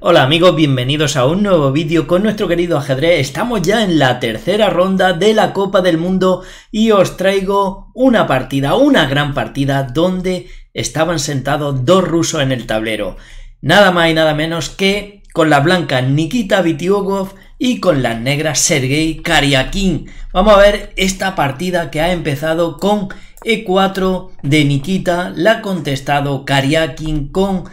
Hola amigos, bienvenidos a un nuevo vídeo con nuestro querido ajedrez. Estamos ya en la tercera ronda de la Copa del Mundo y os traigo una partida, una gran partida donde estaban sentados dos rusos en el tablero. Nada más y nada menos que con la blanca Nikita Vitiogov y con la negra Sergei Kariakin. Vamos a ver esta partida que ha empezado con E4 de Nikita, la ha contestado Kariakin con...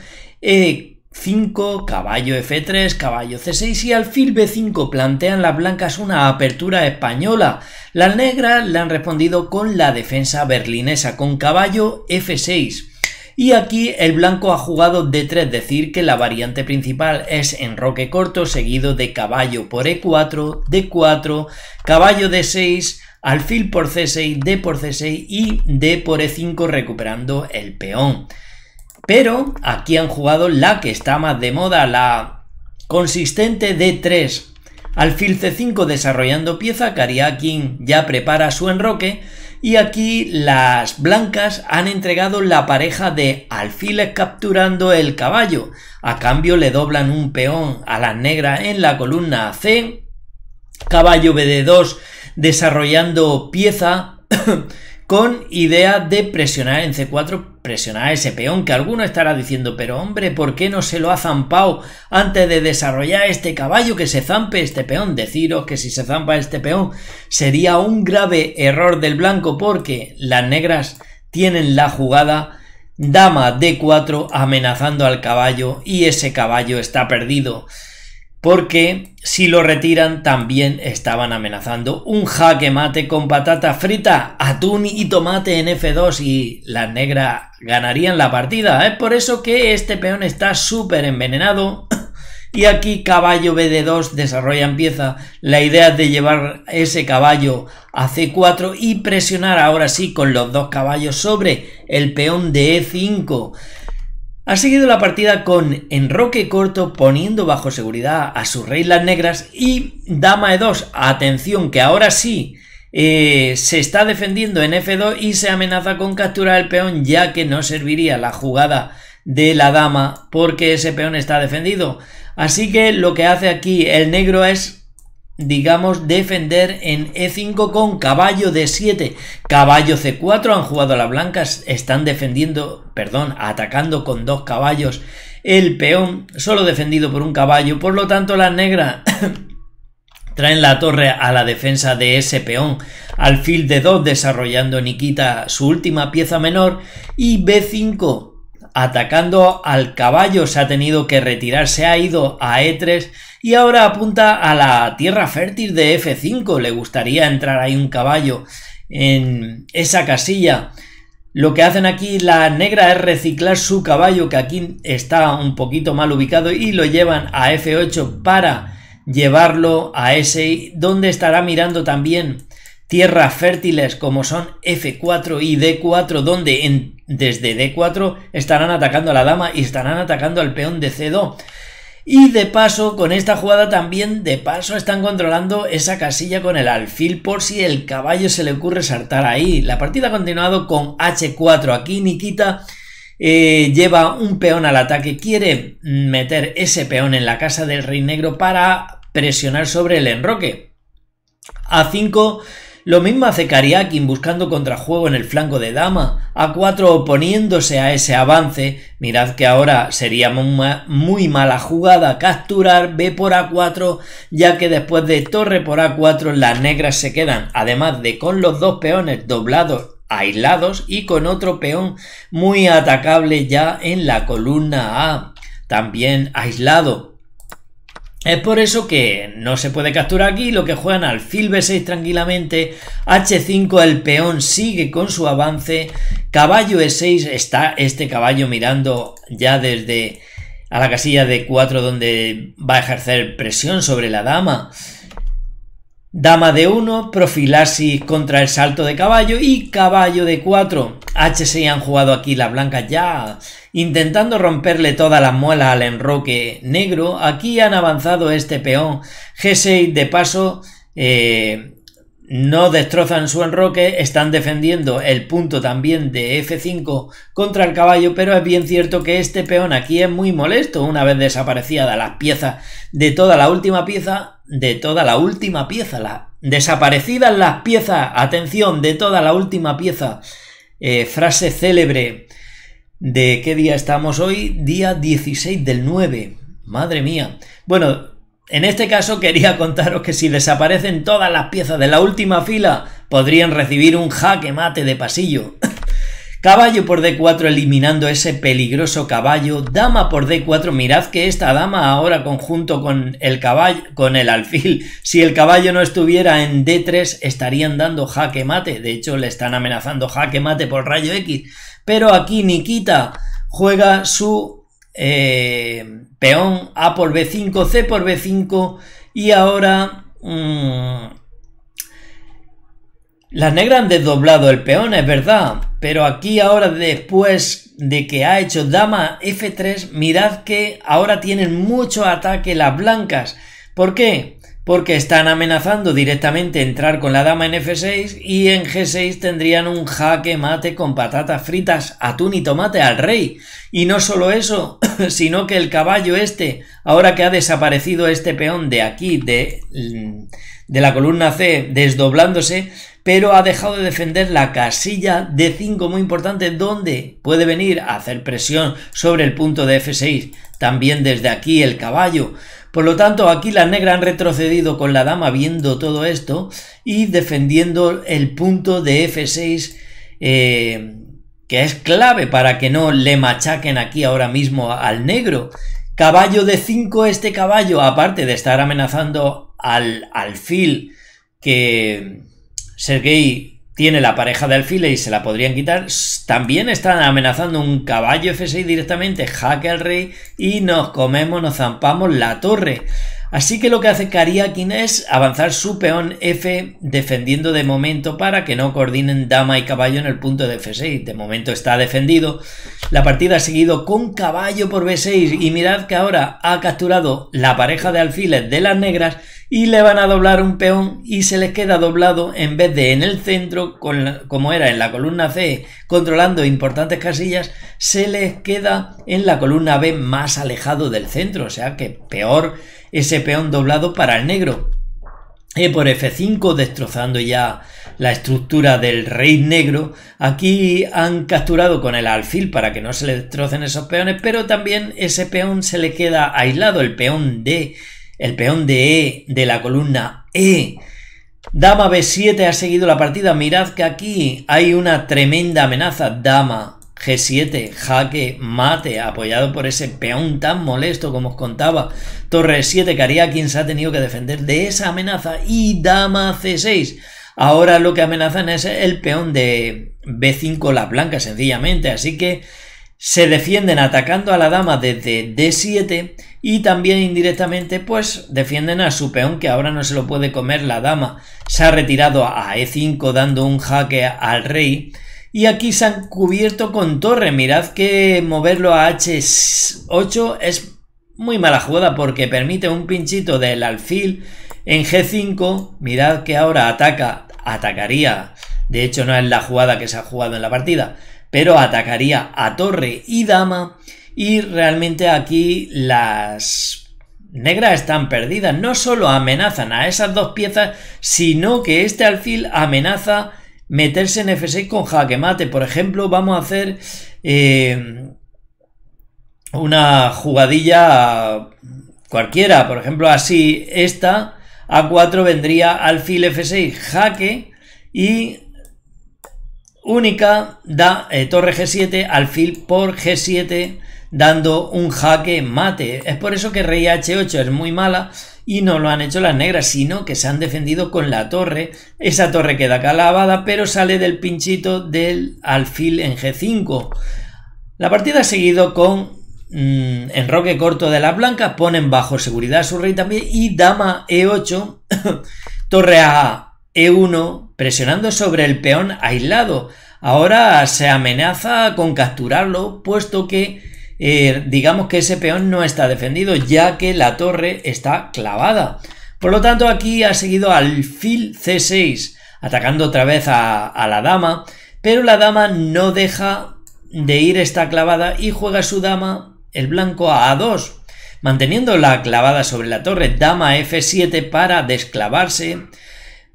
e 5, caballo F3, caballo C6 y alfil B5 plantean las blancas una apertura española. Las negras le han respondido con la defensa berlinesa, con caballo F6. Y aquí el blanco ha jugado D3, decir que la variante principal es enroque corto seguido de caballo por E4, D4, caballo D6, alfil por C6, D por C6 y D por E5 recuperando el peón. Pero aquí han jugado la que está más de moda, la consistente D3. Alfil C5 desarrollando pieza, Kariakin ya prepara su enroque y aquí las blancas han entregado la pareja de alfiles capturando el caballo. A cambio le doblan un peón a las negras en la columna C, caballo BD2 desarrollando pieza con idea de presionar en C4 presionar a ese peón que alguno estará diciendo, pero hombre, ¿por qué no se lo ha zampado antes de desarrollar este caballo que se zampe este peón? Deciros que si se zampa este peón sería un grave error del blanco porque las negras tienen la jugada dama d4 amenazando al caballo y ese caballo está perdido porque si lo retiran también estaban amenazando un jaque mate con patata frita, atún y tomate en F2 y las negras ganarían la partida. Es por eso que este peón está súper envenenado y aquí caballo BD2 desarrolla pieza la idea de llevar ese caballo a C4 y presionar ahora sí con los dos caballos sobre el peón de E5. Ha seguido la partida con enroque corto poniendo bajo seguridad a sus rey las negras y dama e2. Atención que ahora sí eh, se está defendiendo en f2 y se amenaza con capturar el peón ya que no serviría la jugada de la dama porque ese peón está defendido. Así que lo que hace aquí el negro es digamos, defender en E5 con caballo D7, caballo C4, han jugado a las blancas, están defendiendo, perdón, atacando con dos caballos el peón, solo defendido por un caballo, por lo tanto las negras traen la torre a la defensa de ese peón, alfil de 2 desarrollando Nikita su última pieza menor y B5 atacando al caballo, se ha tenido que retirar, se ha ido a E3 y ahora apunta a la tierra fértil de F5. Le gustaría entrar ahí un caballo en esa casilla. Lo que hacen aquí la negra es reciclar su caballo que aquí está un poquito mal ubicado y lo llevan a F8 para llevarlo a ese donde estará mirando también tierras fértiles como son F4 y D4 donde desde D4 estarán atacando a la dama y estarán atacando al peón de C2 y de paso, con esta jugada también, de paso, están controlando esa casilla con el alfil por si el caballo se le ocurre saltar ahí. La partida ha continuado con H4. Aquí Nikita eh, lleva un peón al ataque, quiere meter ese peón en la casa del rey negro para presionar sobre el enroque. A5 lo mismo hace Kariakin buscando contrajuego en el flanco de dama, A4 oponiéndose a ese avance. Mirad que ahora sería muy mala jugada capturar B por A4, ya que después de torre por A4 las negras se quedan, además de con los dos peones doblados aislados y con otro peón muy atacable ya en la columna A, también aislado es por eso que no se puede capturar aquí lo que juegan alfil b6 tranquilamente, h5 el peón sigue con su avance, caballo e6 está este caballo mirando ya desde a la casilla de 4 donde va a ejercer presión sobre la dama. Dama de 1, profilaxis contra el salto de caballo y caballo de 4. H6 han jugado aquí la blanca ya, intentando romperle toda la muela al enroque negro. Aquí han avanzado este peón. G6 de paso eh, no destrozan su enroque, están defendiendo el punto también de F5 contra el caballo, pero es bien cierto que este peón aquí es muy molesto una vez desaparecidas las piezas de toda la última pieza, de toda la última pieza, la, desaparecidas las piezas, atención, de toda la última pieza eh, frase célebre de qué día estamos hoy, día 16 del 9. Madre mía. Bueno, en este caso quería contaros que si desaparecen todas las piezas de la última fila, podrían recibir un jaque mate de pasillo. Caballo por D4 eliminando ese peligroso caballo. Dama por D4. Mirad que esta dama ahora conjunto con el caballo, con el alfil. Si el caballo no estuviera en D3 estarían dando jaque mate. De hecho le están amenazando jaque mate por rayo X. Pero aquí Nikita juega su eh, peón A por B5, C por B5 y ahora... Mm, las negras han desdoblado el peón, es verdad, pero aquí ahora después de que ha hecho dama f3, mirad que ahora tienen mucho ataque las blancas. ¿Por qué? Porque están amenazando directamente entrar con la dama en f6 y en g6 tendrían un jaque mate con patatas fritas, atún y tomate al rey. Y no solo eso, sino que el caballo este, ahora que ha desaparecido este peón de aquí, de, mm, de la columna C, desdoblándose, pero ha dejado de defender la casilla de 5 muy importante donde puede venir a hacer presión sobre el punto de F6, también desde aquí el caballo. Por lo tanto, aquí las negras han retrocedido con la dama viendo todo esto y defendiendo el punto de F6 eh, que es clave para que no le machaquen aquí ahora mismo al negro. Caballo de 5, este caballo, aparte de estar amenazando al alfil que Sergei tiene la pareja de alfiles y se la podrían quitar. También están amenazando un caballo F6 directamente, jaque al rey y nos comemos, nos zampamos la torre. Así que lo que hace Kariakin es avanzar su peón F defendiendo de momento para que no coordinen dama y caballo en el punto de F6. De momento está defendido. La partida ha seguido con caballo por B6 y mirad que ahora ha capturado la pareja de alfiles de las negras y le van a doblar un peón y se les queda doblado en vez de en el centro, como era en la columna C, controlando importantes casillas, se les queda en la columna B más alejado del centro, o sea que peor ese peón doblado para el negro. E por F5 destrozando ya la estructura del rey negro. Aquí han capturado con el alfil para que no se le destrocen esos peones, pero también ese peón se le queda aislado, el peón D el peón de E de la columna E. Dama B7 ha seguido la partida. Mirad que aquí hay una tremenda amenaza. Dama G7, jaque, mate, apoyado por ese peón tan molesto como os contaba. Torre 7, que haría quien se ha tenido que defender de esa amenaza. Y dama C6. Ahora lo que amenazan es el peón de B5, la blanca, sencillamente. Así que se defienden atacando a la dama desde D7 y también indirectamente pues defienden a su peón que ahora no se lo puede comer la dama. Se ha retirado a E5 dando un jaque al rey y aquí se han cubierto con torre. Mirad que moverlo a H8 es muy mala jugada porque permite un pinchito del alfil en G5. Mirad que ahora ataca, atacaría. De hecho no es la jugada que se ha jugado en la partida, pero atacaría a torre y dama y realmente aquí las negras están perdidas. No solo amenazan a esas dos piezas, sino que este alfil amenaza meterse en F6 con jaque mate. Por ejemplo, vamos a hacer eh, una jugadilla cualquiera. Por ejemplo, así, esta A4 vendría alfil F6 jaque y única da eh, torre G7, alfil por G7 dando un jaque mate. Es por eso que Rey H8 es muy mala y no lo han hecho las negras, sino que se han defendido con la torre. Esa torre queda calabada, pero sale del pinchito del alfil en G5. La partida ha seguido con mm, enroque corto de las blancas, ponen bajo seguridad a su rey también y dama E8, torre a E1, presionando sobre el peón aislado. Ahora se amenaza con capturarlo, puesto que eh, digamos que ese peón no está defendido, ya que la torre está clavada. Por lo tanto, aquí ha seguido al fil c6, atacando otra vez a, la dama, pero la dama no deja de ir esta clavada y juega su dama, el blanco, a a2, manteniendo la clavada sobre la torre, dama f7 para desclavarse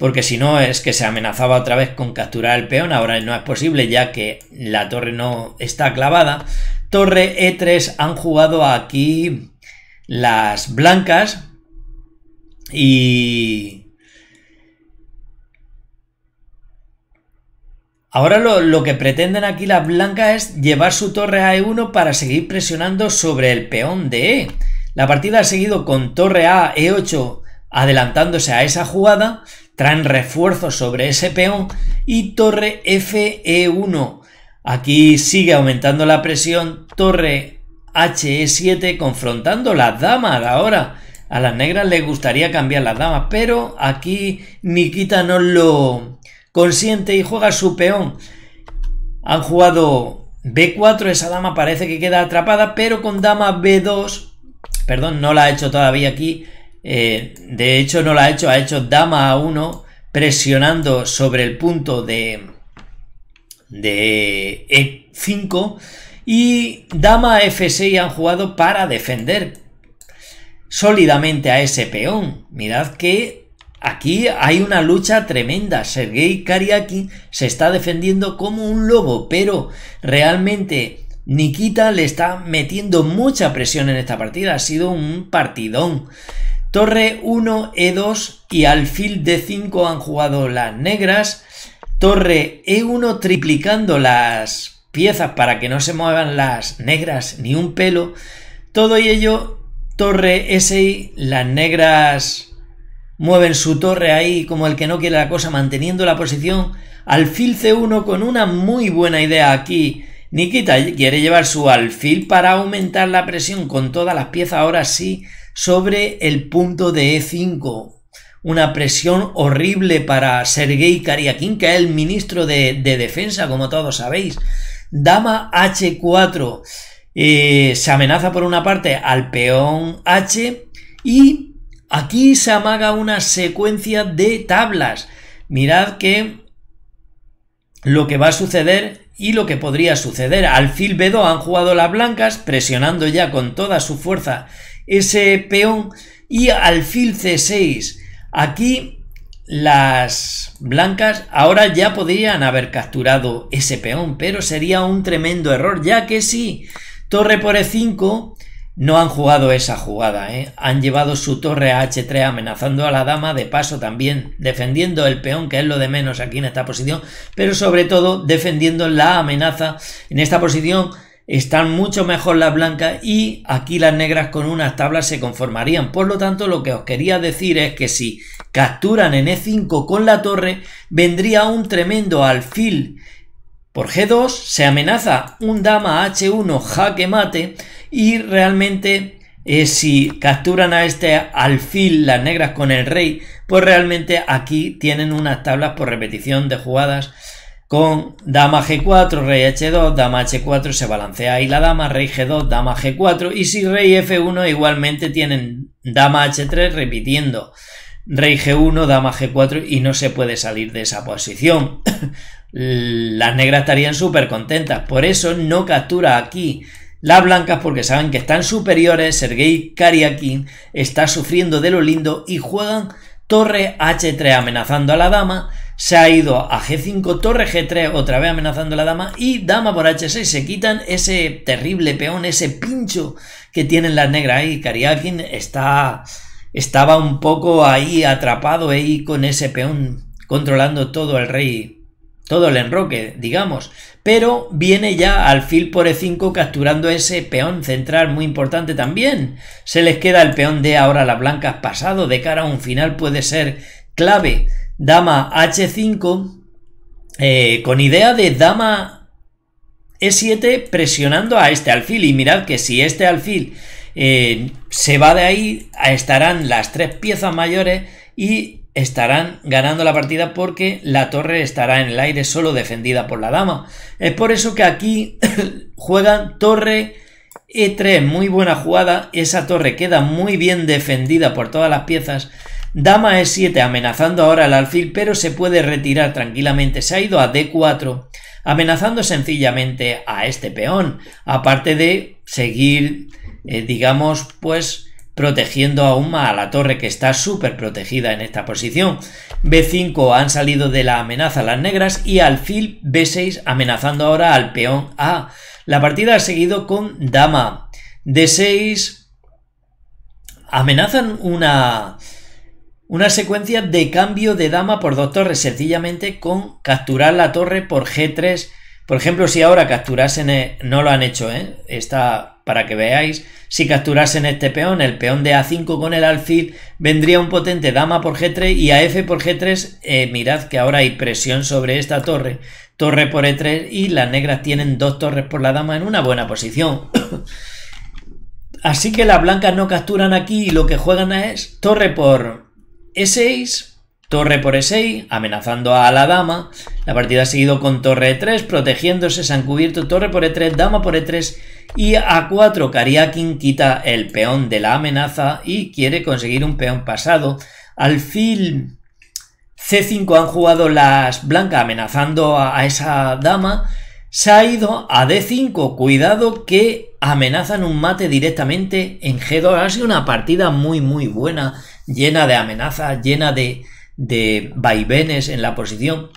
porque si no es que se amenazaba otra vez con capturar el peón, ahora no es posible ya que la torre no está clavada. Torre E3 han jugado aquí las blancas y... Ahora lo, que pretenden aquí las blancas es llevar su torre a E1 para seguir presionando sobre el peón de E. La partida ha seguido con torre A, E8 adelantándose a esa jugada traen refuerzo sobre ese peón y torre FE1. Aquí sigue aumentando la presión, torre HE7 confrontando las damas ahora. A las negras les gustaría cambiar las damas, pero aquí Nikita no lo consiente y juega su peón. Han jugado B4, esa dama parece que queda atrapada, pero con dama B2, perdón, no la ha hecho todavía aquí, eh, de hecho, no lo ha hecho, ha hecho dama a 1 presionando sobre el punto de, de E5 y dama F6 han jugado para defender sólidamente a ese peón. Mirad que aquí hay una lucha tremenda. Sergei Kariaki se está defendiendo como un lobo, pero realmente Nikita le está metiendo mucha presión en esta partida. Ha sido un partidón. Torre 1, E2 y alfil D5 han jugado las negras. Torre E1 triplicando las piezas para que no se muevan las negras ni un pelo. Todo ello, torre SI, las negras mueven su torre ahí como el que no quiere la cosa, manteniendo la posición. Alfil C1 con una muy buena idea aquí. Nikita quiere llevar su alfil para aumentar la presión con todas las piezas, ahora sí sobre el punto de E5. Una presión horrible para Sergei Kariakin, que es el ministro de, Defensa, como todos sabéis. Dama H4. Eh, se amenaza por una parte al peón H y aquí se amaga una secuencia de tablas. Mirad que lo que va a suceder y lo que podría suceder. Alfil B2 han jugado las blancas presionando ya con toda su fuerza ese peón y alfil c6. Aquí las blancas ahora ya podrían haber capturado ese peón, pero sería un tremendo error, ya que sí. torre por e5 no han jugado esa jugada, ¿eh? han llevado su torre a h3 amenazando a la dama, de paso también defendiendo el peón, que es lo de menos aquí en esta posición, pero sobre todo defendiendo la amenaza en esta posición están mucho mejor las blancas y aquí las negras con unas tablas se conformarían. Por lo tanto, lo que os quería decir es que si capturan en E5 con la torre, vendría un tremendo alfil por G2, se amenaza un dama H1 jaque mate y realmente eh, si capturan a este alfil las negras con el rey, pues realmente aquí tienen unas tablas por repetición de jugadas con dama g4, rey h2, dama h4, se balancea ahí la dama, rey g2, dama g4 y si rey f1 igualmente tienen dama h3 repitiendo rey g1, dama g4 y no se puede salir de esa posición. Las negras estarían súper contentas, por eso no captura aquí las blancas porque saben que están superiores, Sergei Kariakin está sufriendo de lo lindo y juegan torre h3 amenazando a la dama, se ha ido a G5, torre G3, otra vez amenazando a la dama, y dama por H6, se quitan ese terrible peón, ese pincho que tienen las negras ahí, Kariakin está, estaba un poco ahí atrapado ahí eh, con ese peón, controlando todo el rey, todo el enroque, digamos, pero viene ya alfil por E5 capturando ese peón central muy importante también, se les queda el peón de ahora las blancas pasado, de cara a un final puede ser clave, dama h5 eh, con idea de dama e7 presionando a este alfil y mirad que si este alfil eh, se va de ahí estarán las tres piezas mayores y estarán ganando la partida porque la torre estará en el aire solo defendida por la dama es por eso que aquí juegan torre e3 muy buena jugada esa torre queda muy bien defendida por todas las piezas Dama E7 amenazando ahora al alfil, pero se puede retirar tranquilamente. Se ha ido a D4, amenazando sencillamente a este peón, aparte de seguir, eh, digamos, pues protegiendo aún más a la torre que está súper protegida en esta posición. B5 han salido de la amenaza las negras y alfil B6 amenazando ahora al peón A. La partida ha seguido con dama D6. Amenazan una una secuencia de cambio de dama por dos torres, sencillamente con capturar la torre por G3. Por ejemplo, si ahora capturasen, e, no lo han hecho, ¿eh? Está para que veáis, si capturasen este peón, el peón de A5 con el alfil, vendría un potente dama por G3 y a F por G3, eh, mirad que ahora hay presión sobre esta torre, torre por E3 y las negras tienen dos torres por la dama en una buena posición. Así que las blancas no capturan aquí y lo que juegan es torre por e6, torre por E6, amenazando a la dama. La partida ha seguido con torre E3, protegiéndose, se han cubierto torre por E3, dama por E3 y A4. Kariakin quita el peón de la amenaza y quiere conseguir un peón pasado. Alfil C5 han jugado las blancas amenazando a esa dama. Se ha ido a D5. Cuidado que amenazan un mate directamente en G2. Ha sido una partida muy, muy buena llena de amenazas, llena de, vaivenes en la posición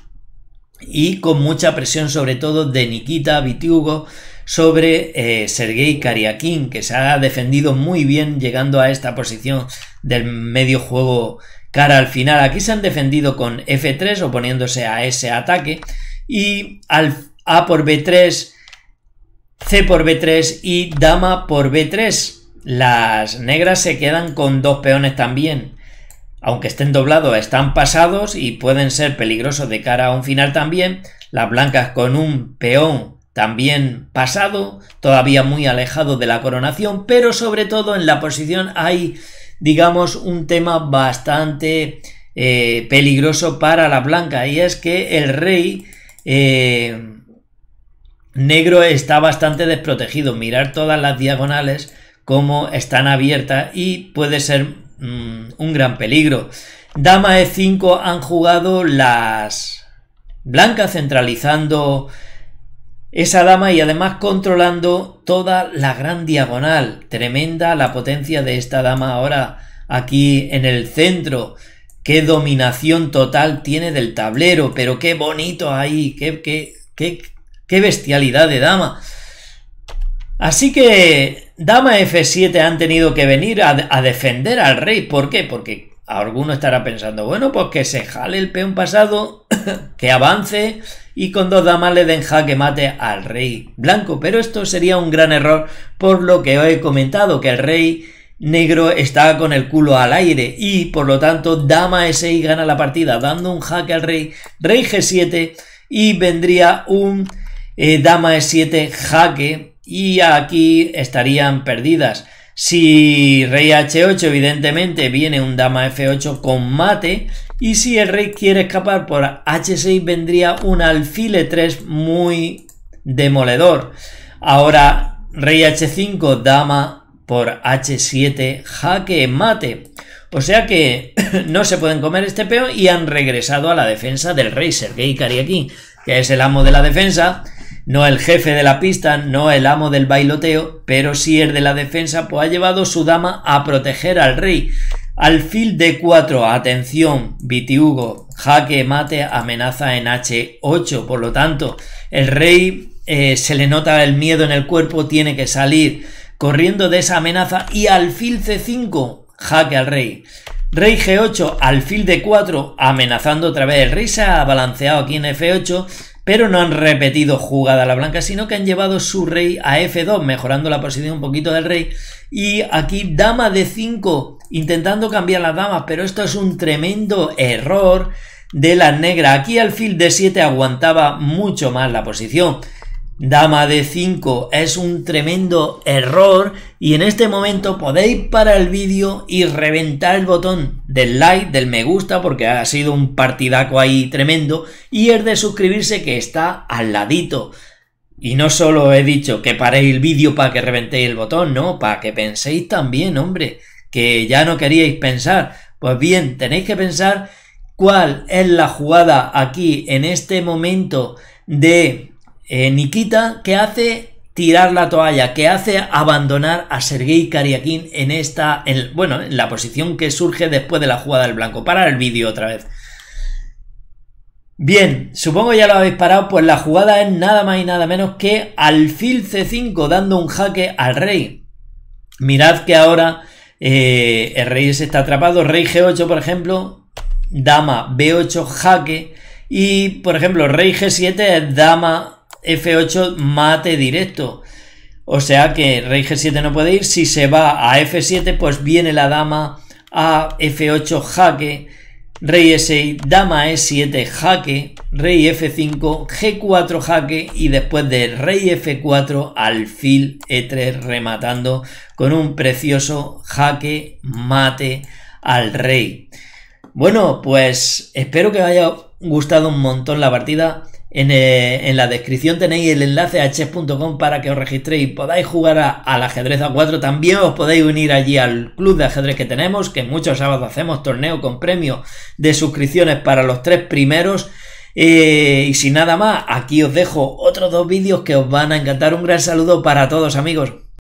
y con mucha presión sobre todo de Nikita Vitiugo sobre eh, Sergei Kariakin, que se ha defendido muy bien llegando a esta posición del medio juego cara al final. Aquí se han defendido con F3 oponiéndose a ese ataque y al A por B3, C por B3 y Dama por B3. Las negras se quedan con dos peones también. Aunque estén doblados, están pasados y pueden ser peligrosos de cara a un final también. Las blancas con un peón también pasado, todavía muy alejado de la coronación, pero sobre todo en la posición hay, digamos, un tema bastante eh, peligroso para la blanca y es que el rey eh, negro está bastante desprotegido. Mirar todas las diagonales como están abiertas y puede ser mm, un gran peligro. Dama e5 han jugado las blancas centralizando esa dama y además controlando toda la gran diagonal. Tremenda la potencia de esta dama ahora aquí en el centro. Qué dominación total tiene del tablero, pero qué bonito ahí, qué, qué, qué, qué bestialidad de dama. Así que Dama F7 han tenido que venir a, defender al rey. ¿Por qué? Porque alguno estará pensando, bueno, pues que se jale el peón pasado, que avance y con dos damas le den jaque mate al rey blanco. Pero esto sería un gran error por lo que he comentado, que el rey negro está con el culo al aire y por lo tanto dama E6 gana la partida dando un jaque al rey, rey G7 y vendría un eh, dama E7 jaque y aquí estarían perdidas. Si rey h8 evidentemente viene un dama f8 con mate y si el rey quiere escapar por h6 vendría un alfil 3 muy demoledor. Ahora rey h5 dama por h7 jaque mate. O sea que no se pueden comer este peón y han regresado a la defensa del rey Sergei aquí que es el amo de la defensa no el jefe de la pista, no el amo del bailoteo, pero si es de la defensa, pues ha llevado su dama a proteger al rey. Alfil D4, atención, Hugo, jaque mate, amenaza en H8, por lo tanto, el rey eh, se le nota el miedo en el cuerpo, tiene que salir corriendo de esa amenaza y alfil C5, jaque al rey. Rey G8, alfil D4, amenazando otra vez. El rey se ha balanceado aquí en F8, pero no han repetido jugada a la blanca, sino que han llevado su rey a F2, mejorando la posición un poquito del rey. Y aquí dama de 5, intentando cambiar las damas, pero esto es un tremendo error de la negra. Aquí alfil de 7 aguantaba mucho más la posición. Dama de 5 es un tremendo error y en este momento podéis parar el vídeo y reventar el botón del like, del me gusta porque ha sido un partidaco ahí tremendo y el de suscribirse que está al ladito. Y no solo he dicho que paréis el vídeo para que reventéis el botón, no, para que penséis también, hombre, que ya no queríais pensar. Pues bien, tenéis que pensar cuál es la jugada aquí en este momento de eh, Nikita, ¿qué hace tirar la toalla, ¿Qué hace abandonar a Sergei Kariakin en esta, bueno, en la posición que surge después de la jugada del blanco. Para el vídeo otra vez. Bien, supongo ya lo habéis parado, pues la jugada es nada más y nada menos que alfil c5 dando un jaque al rey. Mirad que ahora eh, el rey se está atrapado, rey g8 por ejemplo, dama b8 jaque y por ejemplo rey g7 es dama F8 mate directo. O sea que rey G7 no puede ir. Si se va a F7, pues viene la dama a F8 jaque. Rey E6, dama E7 jaque. Rey F5, G4 jaque. Y después de rey F4, alfil E3 rematando con un precioso jaque mate al rey. Bueno, pues espero que os haya gustado un montón la partida. Eh, en, la descripción tenéis el enlace a chess.com para que os registréis y podáis jugar al ajedrez A4. También os podéis unir allí al club de ajedrez que tenemos, que muchos sábados hacemos torneo con premio de suscripciones para los tres primeros. Eh, y sin nada más, aquí os dejo otros dos vídeos que os van a encantar. Un gran saludo para todos amigos.